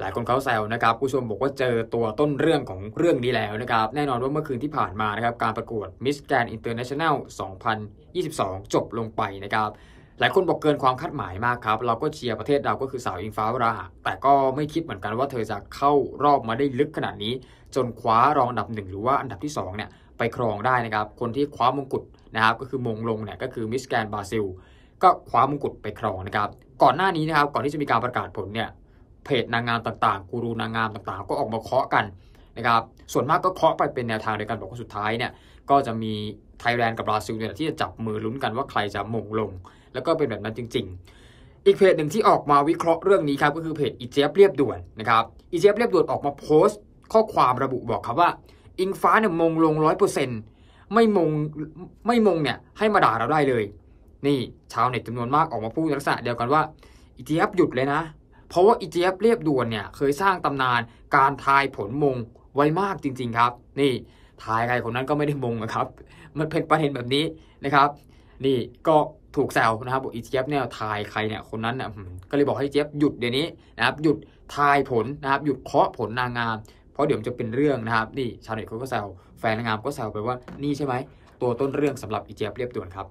หลายคนเขาแซวนะครับผู้ชมบอกว่าเจอตัวต้นเรื่องของเรื่องนี้แล้วนะครับ แน่นอนว่าเมื่อคืนที่ผ่านมานะครับ การประกวด Miss Grand International 2022 จบลงไปนะครับ หลายคนบอกเกินความคาดหมายมากครับ เราก็เชียร์ประเทศเราก็คือสาวอิงฟ้าวราหแต่ก็ไม่คิดเหมือนกันว่าเธอจะเข้ารอบมาได้ลึกขนาดนี้ จนคว้ารองอันดับหนึ่งหรือว่าอันดับที่2เนี่ยไปครองได้นะครับคนที่คว้ามงกุฎนะครับก็คือมงลงเนี่ยก็คือมิสแกรนบราซิลก็คว้ามงกุฎไปครองนะครับก่อนหน้านี้นะครับก่อนที่จะมีการประกาศผลเนี่ยเพจนางงามต่างๆ กูรูนางงามต่างๆ ก็ออกมาเคาะกันนะครับ ส่วนมากก็เคาะไปเป็นแนวทางเดียวกัน บอกว่าสุดท้ายเนี่ย ก็จะมีไทยแลนด์กับบราซิลเนี่ยที่จะจับมือลุ้นกันว่าใครจะมงลง แล้วก็เป็นแบบนั้นจริงๆ อีกเพจหนึ่งที่ออกมาวิเคราะห์เรื่องนี้ครับ ก็คือเพจอีเจี๊ยบเรียบด่วนนะครับอีเจี๊ยบเรียบด่วน ออกมาโพสต์ข้อความระบุบอกครับว่า อิงฟ้าเนี่ยมงลงร้อยเปอร์เซ็นต์ไม่มงไม่มงเนี่ยให้มาด่าเราได้เลยนี่ชาวเน็ตจำนวนมากออกมาพูดลักษณะ เดียวกันว่าอีเจี๊ยบหยุดเลยนะเพราะว่าอีเจี๊ยบเรียบด่วนเนี่ยเคยสร้างตำนานการทายผลมง ไว้มากจริงๆครับ นี่ทายใครคนนั้นก็ไม่ได้มงนะครับ มันเป็นประเด็นแบบนี้นะครับนี่ก็ถูกแซวนะครับบอกอีเจี๊ยบเนี่ยทายใครเนี่ยคนนั้นเนี่ยก็เลยบอกให้เจี๊ยบหยุดเดี๋ยวนี้นะครับหยุดทายผลนะครับหยุดเคาะผลนางงามเพราะเดี๋ยวมันจะเป็นเรื่องนะครับนี่ชาวเน็ตเขาก็แซวแฟนนางงามก็แซวไปว่านี่ใช่ไหมตัวต้นเรื่องสำหรับอีเจี๊ยบเรียบด่วนครับ